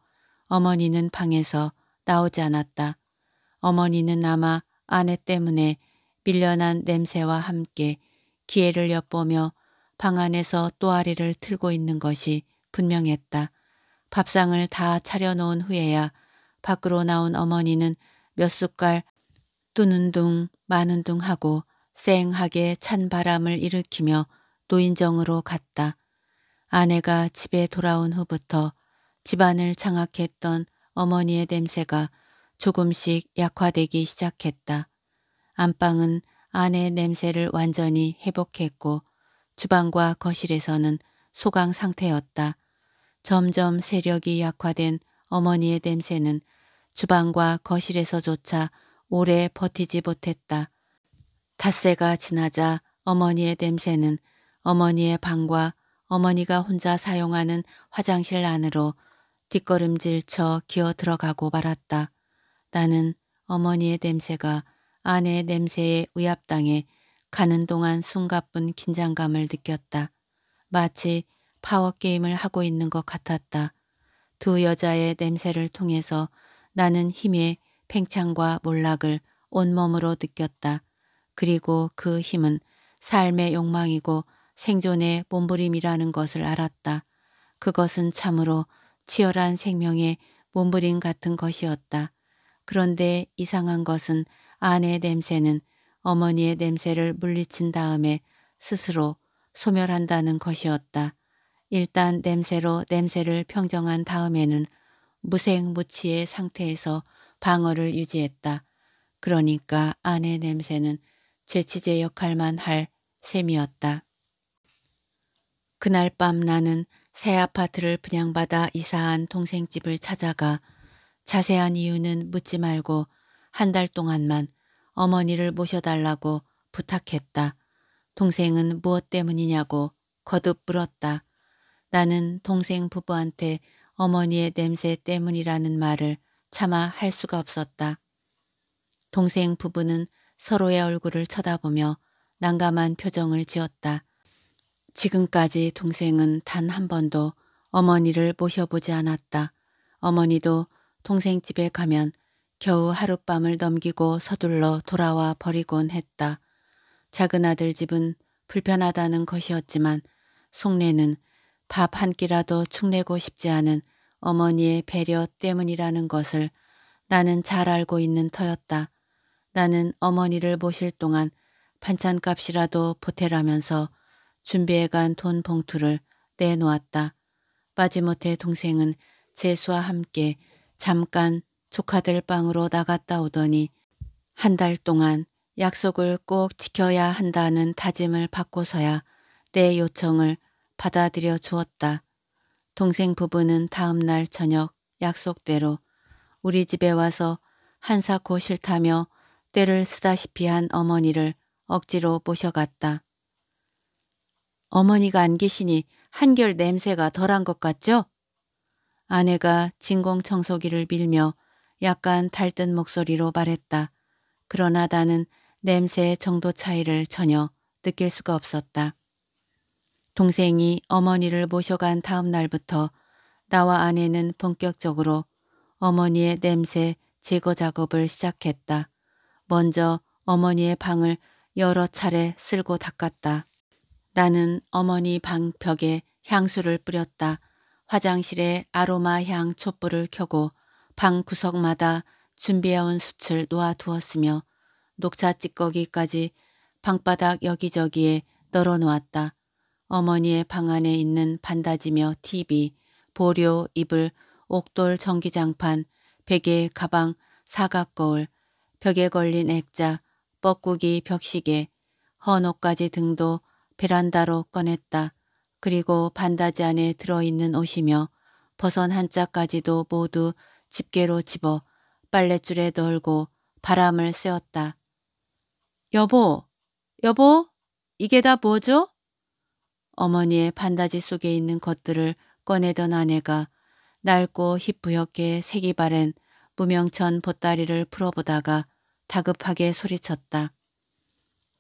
어머니는 방에서 나오지 않았다. 어머니는 아마 아내 때문에 밀려난 냄새와 함께 기회를 엿보며 방 안에서 또아리를 틀고 있는 것이 분명했다. 밥상을 다 차려놓은 후에야 밖으로 나온 어머니는 몇 숟갈 뚜는 둥 마는 둥 하고 쌩하게 찬 바람을 일으키며 노인정으로 갔다. 아내가 집에 돌아온 후부터 집안을 장악했던 어머니의 냄새가 조금씩 약화되기 시작했다. 안방은 아내의 냄새를 완전히 회복했고 주방과 거실에서는 소강 상태였다. 점점 세력이 약화된 어머니의 냄새는 주방과 거실에서조차 오래 버티지 못했다. 닷새가 지나자 어머니의 냄새는 어머니의 방과 어머니가 혼자 사용하는 화장실 안으로 뒷걸음질쳐 기어 들어가고 말았다. 나는 어머니의 냄새가 아내의 냄새에 의압당해 가는 동안 숨가쁜 긴장감을 느꼈다. 마치 파워게임을 하고 있는 것 같았다. 두 여자의 냄새를 통해서 나는 힘의 팽창과 몰락을 온몸으로 느꼈다. 그리고 그 힘은 삶의 욕망이고 생존의 몸부림이라는 것을 알았다. 그것은 참으로 치열한 생명의 몸부림 같은 것이었다. 그런데 이상한 것은 아내의 냄새는 어머니의 냄새를 물리친 다음에 스스로 소멸한다는 것이었다. 일단 냄새로 냄새를 평정한 다음에는 무생무치의 상태에서 방어를 유지했다. 그러니까 아내 냄새는 제치제 역할만 할 셈이었다. 그날 밤 나는 새 아파트를 분양받아 이사한 동생 집을 찾아가 자세한 이유는 묻지 말고 한 달 동안만 어머니를 모셔달라고 부탁했다. 동생은 무엇 때문이냐고 거듭 물었다. 나는 동생 부부한테 어머니의 냄새 때문이라는 말을 차마 할 수가 없었다. 동생 부부는 서로의 얼굴을 쳐다보며 난감한 표정을 지었다. 지금까지 동생은 단 한 번도 어머니를 모셔보지 않았다. 어머니도 동생 집에 가면 겨우 하룻밤을 넘기고 서둘러 돌아와 버리곤 했다. 작은 아들 집은 불편하다는 것이었지만 속내는 밥 한 끼라도 축내고 싶지 않은 어머니의 배려 때문이라는 것을 나는 잘 알고 있는 터였다. 나는 어머니를 모실 동안 반찬값이라도 보태라면서 준비해간 돈 봉투를 내놓았다. 빠지못해 동생은 재수와 함께 잠깐 조카들 방으로 나갔다 오더니 한 달 동안 약속을 꼭 지켜야 한다는 다짐을 받고서야 내 요청을 받아들여 주었다. 동생 부부는 다음 날 저녁 약속대로 우리 집에 와서 한사코 싫다며 족를 쓰다시피 한 어머니를 억지로 모셔갔다. 어머니가 안 계시니 한결 냄새가 덜한 것 같죠? 아내가 진공청소기를 밀며 약간 달뜬 목소리로 말했다. 그러나 나는 냄새 의 정도 차이를 전혀 느낄 수가 없었다. 동생이 어머니를 모셔간 다음 날부터 나와 아내는 본격적으로 어머니의 냄새 제거 작업을 시작했다. 먼저 어머니의 방을 여러 차례 쓸고 닦았다. 나는 어머니 방 벽에 향수를 뿌렸다. 화장실에 아로마 향 촛불을 켜고 방 구석마다 준비해온 숯을 놓아두었으며 녹차 찌꺼기까지 방바닥 여기저기에 널어놓았다. 어머니의 방 안에 있는 반다지며 TV, 보료, 이불, 옥돌 전기장판, 베개, 가방, 사각 거울, 벽에 걸린 액자, 뻐꾸기 벽시계, 헌옷까지 등도 베란다로 꺼냈다. 그리고 반다지 안에 들어있는 옷이며 버선 한 짝까지도 모두 집게로 집어 빨랫줄에 널고 바람을 쐬었다. 여보, 여보, 이게 다 뭐죠? 어머니의 반다지 속에 있는 것들을 꺼내던 아내가 낡고 희뿌옇게 색이 바랜 무명천 보따리를 풀어보다가 다급하게 소리쳤다.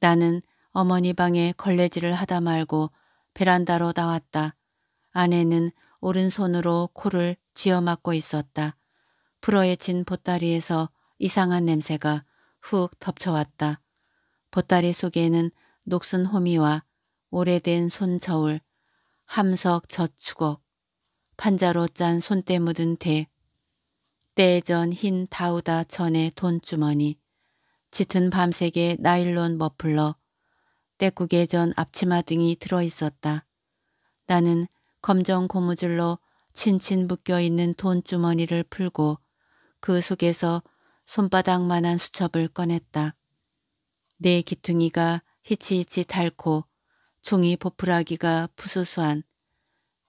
나는 어머니 방에 걸레질을 하다 말고 베란다로 나왔다. 아내는 오른손으로 코를 지어막고 있었다. 불어에친 보따리에서 이상한 냄새가 훅 덮쳐왔다. 보따리 속에는 녹슨 호미와 오래된 손 저울, 함석 젖추걱, 판자로 짠 손때 묻은 대, 때전 흰 다우다 천의 돈주머니, 짙은 밤색의 나일론 머플러, 때국의전 앞치마 등이 들어있었다. 나는 검정 고무줄로 친친 묶여있는 돈주머니를 풀고 그 속에서 손바닥만한 수첩을 꺼냈다. 내 기퉁이가 히치히치 닳고 종이 보풀하기가 푸수수한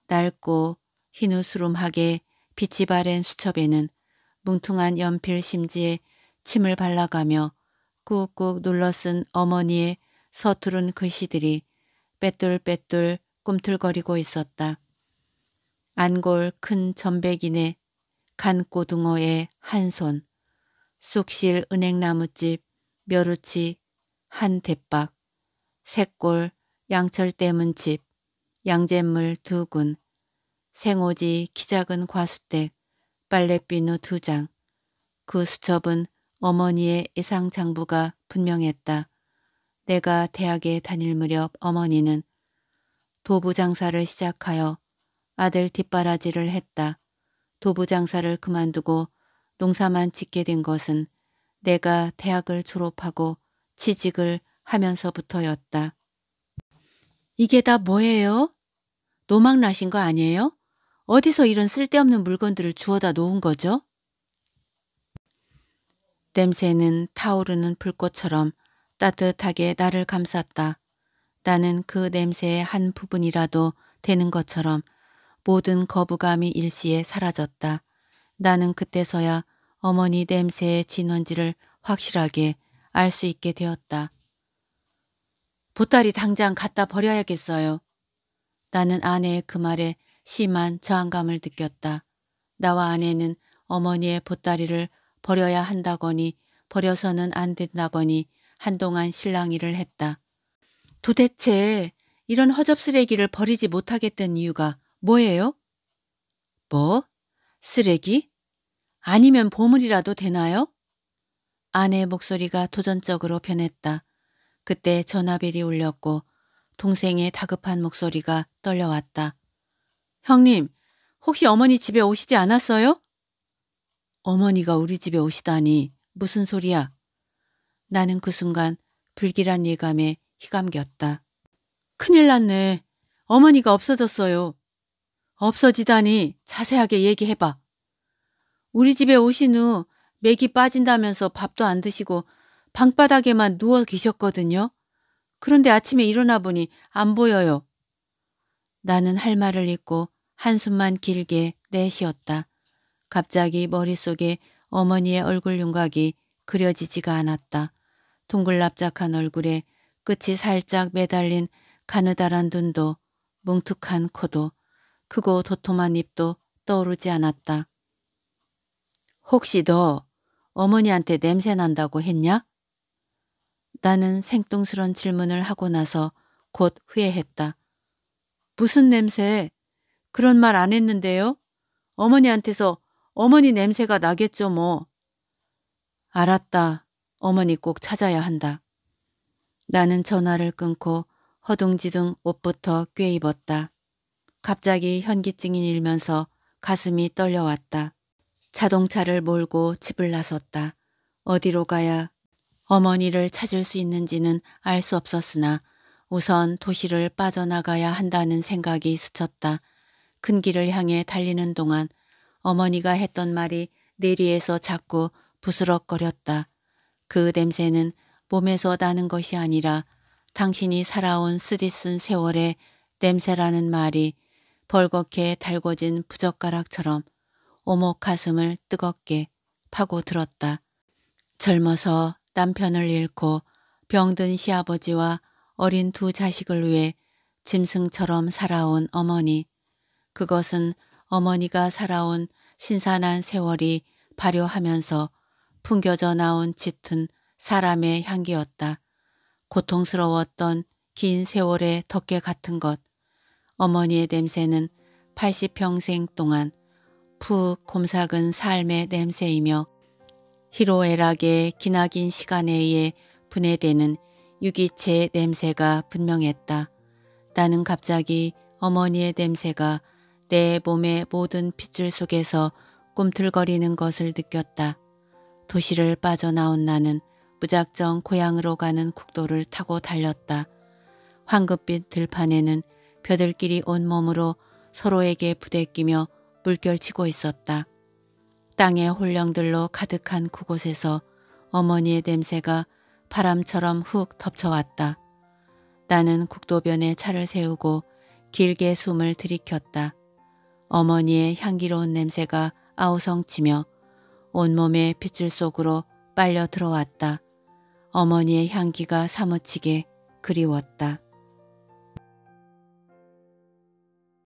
낡고 흰우스름하게 빛이 바랜 수첩에는 뭉퉁한 연필 심지에 침을 발라가며 꾹꾹 눌러쓴 어머니의 서투른 글씨들이 빼뚤빼뚤 꿈틀거리고 있었다. 안골 큰 전백인의 간고등어의 한 손, 쑥실 은행나무집 멸우치 한 대박, 새골 양철대문집, 양잿물 두군, 생오지 키작은 과수댁, 빨래비누두 장. 그 수첩은 어머니의 예상 장부가 분명했다. 내가 대학에 다닐 무렵 어머니는 도부 장사를 시작하여 아들 뒷바라지를 했다. 도부 장사를 그만두고 농사만 짓게 된 것은 내가 대학을 졸업하고 취직을 하면서부터였다. 이게 다 뭐예요? 노망 나신 거 아니에요? 어디서 이런 쓸데없는 물건들을 주워다 놓은 거죠? 냄새는 타오르는 불꽃처럼 따뜻하게 나를 감쌌다. 나는 그 냄새의 한 부분이라도 되는 것처럼 모든 거부감이 일시에 사라졌다. 나는 그때서야 어머니 냄새의 진원지를 확실하게 알 수 있게 되었다. 보따리 당장 갖다 버려야겠어요. 나는 아내의 그 말에 심한 저항감을 느꼈다. 나와 아내는 어머니의 보따리를 버려야 한다거니 버려서는 안 된다거니 한동안 실랑이를 했다. 도대체 이런 허접 쓰레기를 버리지 못하겠던 이유가 뭐예요? 뭐? 쓰레기? 아니면 보물이라도 되나요? 아내의 목소리가 도전적으로 변했다. 그때 전화벨이 울렸고 동생의 다급한 목소리가 떨려왔다. 형님, 혹시 어머니 집에 오시지 않았어요? 어머니가 우리 집에 오시다니 무슨 소리야? 나는 그 순간 불길한 예감에 희감겼다. 큰일 났네. 어머니가 없어졌어요. 없어지다니 자세하게 얘기해봐. 우리 집에 오신 후 맥이 빠진다면서 밥도 안 드시고 방바닥에만 누워 계셨거든요. 그런데 아침에 일어나 보니 안 보여요. 나는 할 말을 잊고 한숨만 길게 내쉬었다. 갑자기 머릿속에 어머니의 얼굴 윤곽이 그려지지가 않았다. 동글납작한 얼굴에 끝이 살짝 매달린 가느다란 눈도 뭉툭한 코도 크고 도톰한 입도 떠오르지 않았다. 혹시 너 어머니한테 냄새 난다고 했냐? 나는 생뚱스런 질문을 하고 나서 곧 후회했다. 무슨 냄새? 그런 말 안 했는데요. 어머니한테서 어머니 냄새가 나겠죠 뭐. 알았다. 어머니 꼭 찾아야 한다. 나는 전화를 끊고 허둥지둥 옷부터 꽤 입었다. 갑자기 현기증이 일면서 가슴이 떨려왔다. 자동차를 몰고 집을 나섰다. 어디로 가야 어머니를 찾을 수 있는지는 알 수 없었으나 우선 도시를 빠져나가야 한다는 생각이 스쳤다. 큰 길을 향해 달리는 동안 어머니가 했던 말이 내리에서 자꾸 부스럭거렸다. 그 냄새는 몸에서 나는 것이 아니라 당신이 살아온 쓰디쓴 세월의 냄새라는 말이 벌겋게 달궈진 부젓가락처럼 오목 가슴을 뜨겁게 파고들었다. 젊어서 남편을 잃고 병든 시아버지와 어린 두 자식을 위해 짐승처럼 살아온 어머니. 그것은 어머니가 살아온 신선한 세월이 발효하면서 풍겨져 나온 짙은 사람의 향기였다. 고통스러웠던 긴 세월의 덮개 같은 것. 어머니의 냄새는 80평생 동안 푹 곰삭은 삶의 냄새이며 희로애락의 기나긴 시간에 의해 분해되는 유기체 냄새가 분명했다. 나는 갑자기 어머니의 냄새가 내 몸의 모든 핏줄 속에서 꿈틀거리는 것을 느꼈다. 도시를 빠져나온 나는 무작정 고향으로 가는 국도를 타고 달렸다. 황급빛 들판에는 벼들끼리 온몸으로 서로에게 부대끼며 물결치고 있었다. 땅의 홀령들로 가득한 그곳에서 어머니의 냄새가 바람처럼 훅 덮쳐왔다. 나는 국도변에 차를 세우고 길게 숨을 들이켰다. 어머니의 향기로운 냄새가 아우성치며 온몸의 핏줄 속으로 빨려 들어왔다. 어머니의 향기가 사무치게 그리웠다.